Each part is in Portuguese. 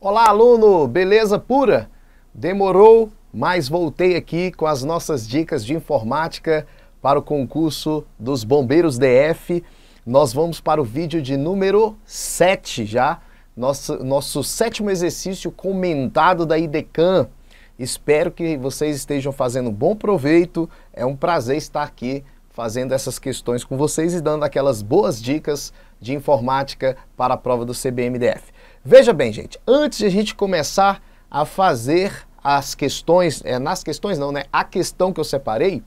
Olá, aluno! Beleza pura? Demorou, mas voltei aqui com as nossas dicas de informática para o concurso dos Bombeiros DF. Nós vamos para o vídeo de número 7 já, nosso, nosso sétimo exercício comentado da IDECAM. Espero que vocês estejam fazendo um bom proveito. É um prazer estar aqui fazendo essas questões com vocês e dando aquelas boas dicas de informática para a prova do CBMDF. Veja bem, gente, antes de a gente começar a fazer as questões, é, nas questões não, né? A questão que eu separei,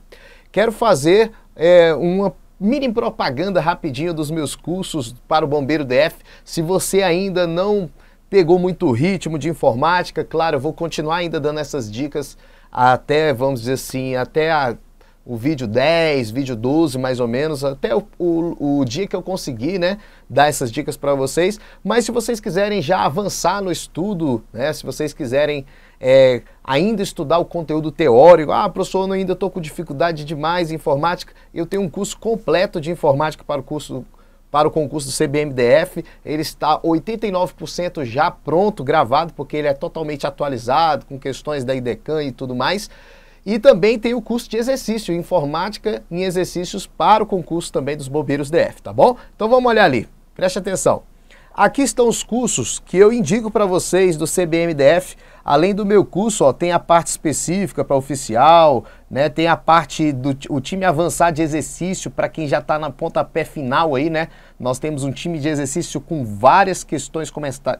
quero fazer é, uma mini propaganda rapidinho dos meus cursos para o Bombeiro DF. Se você ainda não pegou muito ritmo de informática. Claro, eu vou continuar ainda dando essas dicas até, vamos dizer assim, até a, o vídeo 10, vídeo 12, mais ou menos, até o, o, o dia que eu conseguir, né, dar essas dicas para vocês. Mas se vocês quiserem já avançar no estudo, né, se vocês quiserem é, ainda estudar o conteúdo teórico. Ah, professor, eu ainda estou com dificuldade demais em informática. Eu tenho um curso completo de informática para o curso para o concurso do CBMDF. Ele está 89% já pronto, gravado, porque ele é totalmente atualizado, com questões da IDECAN e tudo mais. E também tem o curso de exercício, informática em exercícios para o concurso também dos bombeiros DF, tá bom? Então vamos olhar ali, preste atenção. Aqui estão os cursos que eu indico para vocês do CBMDF. Além do meu curso, ó, tem a parte específica para oficial, né? Tem a parte do o time avançar de exercício para quem já está na pontapé final aí, né? Nós temos um time de exercício com várias questões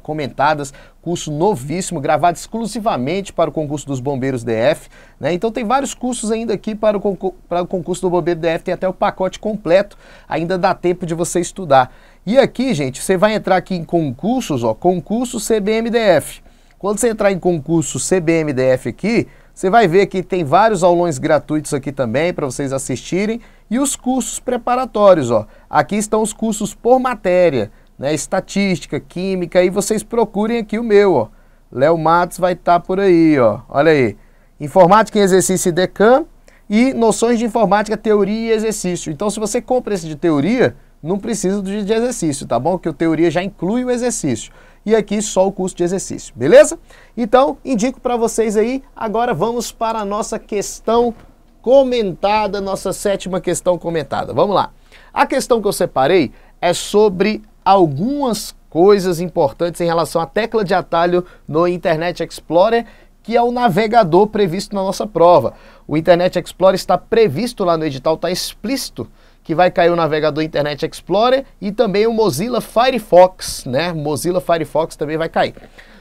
comentadas, curso novíssimo, gravado exclusivamente para o concurso dos Bombeiros DF. Né? Então tem vários cursos ainda aqui para o, para o concurso do Bombeiro DF, tem até o pacote completo, ainda dá tempo de você estudar. E aqui, gente, você vai entrar aqui em concursos, ó, concurso CBMDF. Quando você entrar em concurso CBMDF aqui, você vai ver que tem vários aulões gratuitos aqui também para vocês assistirem. E os cursos preparatórios, ó. Aqui estão os cursos por matéria, né? Estatística, química, aí vocês procurem aqui o meu, ó. Léo Matos vai estar tá por aí, ó. Olha aí. Informática em exercício e DECAM e noções de informática, teoria e exercício. Então, se você compra esse de teoria, não precisa do de exercício, tá bom? Que o teoria já inclui o exercício. E aqui só o curso de exercício, beleza? Então, indico para vocês aí. Agora vamos para a nossa questão comentada, nossa sétima questão comentada. Vamos lá. A questão que eu separei é sobre algumas coisas importantes em relação à tecla de atalho no Internet Explorer, que é o navegador previsto na nossa prova. O Internet Explorer está previsto lá no edital, está explícito que vai cair o navegador Internet Explorer e também o Mozilla Firefox, né? Mozilla Firefox também vai cair.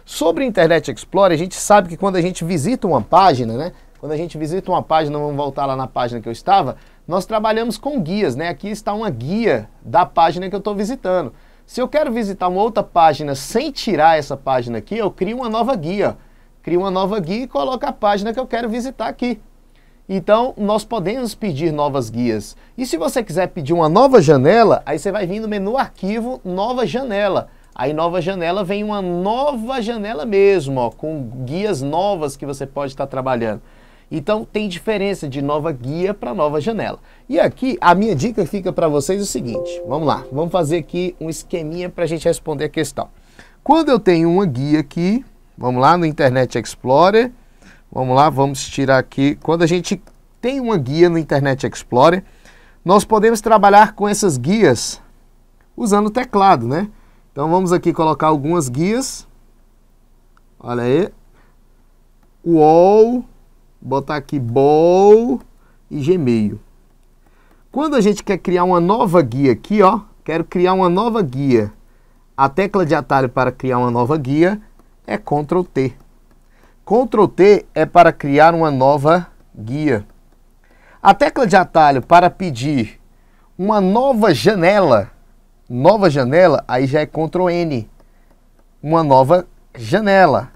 Sobre o Internet Explorer, a gente sabe que quando a gente visita uma página, né, quando a gente visita uma página, vamos voltar lá na página que eu estava, nós trabalhamos com guias, né? Aqui está uma guia da página que eu estou visitando. Se eu quero visitar uma outra página sem tirar essa página aqui, eu crio uma nova guia. Crio uma nova guia e coloco a página que eu quero visitar aqui. Então, nós podemos pedir novas guias. E se você quiser pedir uma nova janela, aí você vai vir no menu Arquivo, Nova Janela. Aí, nova janela, vem uma nova janela mesmo, ó, com guias novas que você pode estar trabalhando. Então tem diferença de nova guia para nova janela. E aqui a minha dica fica para vocês o seguinte, vamos lá, vamos fazer aqui um esqueminha para a gente responder a questão. Quando eu tenho uma guia aqui, vamos lá no Internet Explorer, vamos lá, vamos tirar aqui, quando a gente tem uma guia no Internet Explorer, nós podemos trabalhar com essas guias usando o teclado, né? Então vamos aqui colocar algumas guias, olha aí, Wall botar aqui bol e gmail. Quando a gente quer criar uma nova guia aqui, ó, quero criar uma nova guia. A tecla de atalho para criar uma nova guia é Ctrl T. Ctrl T é para criar uma nova guia. A tecla de atalho para pedir uma nova janela, nova janela, aí já é Ctrl N. Uma nova janela,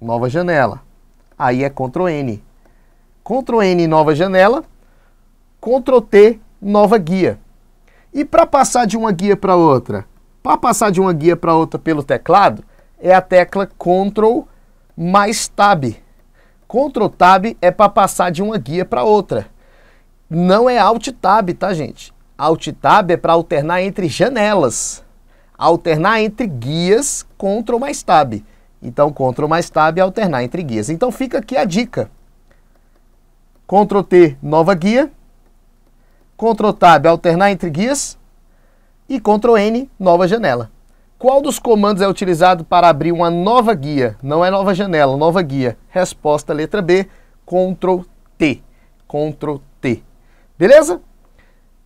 nova janela, aí é Ctrl N. Ctrl N, nova janela, Ctrl T, nova guia. E para passar de uma guia para outra? Para passar de uma guia para outra pelo teclado, é a tecla Ctrl mais Tab. Ctrl Tab é para passar de uma guia para outra. Não é Alt Tab, tá, gente? Alt Tab é para alternar entre janelas. Alternar entre guias, Ctrl mais Tab. Então, Ctrl mais Tab é alternar entre guias. Então, fica aqui a dica. Ctrl T, nova guia. Ctrl Tab, alternar entre guias. E Ctrl N, nova janela. Qual dos comandos é utilizado para abrir uma nova guia? Não é nova janela, nova guia. Resposta letra B, Ctrl T. Ctrl T. Beleza?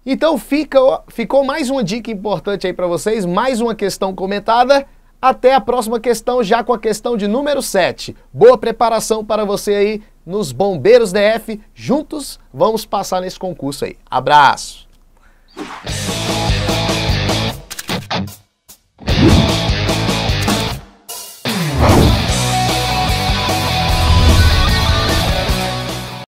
Então fica, ficou mais uma dica importante aí para vocês, mais uma questão comentada. Até a próxima questão, já com a questão de número 7. Boa preparação para você aí nos Bombeiros DF. Juntos vamos passar nesse concurso aí. Abraço!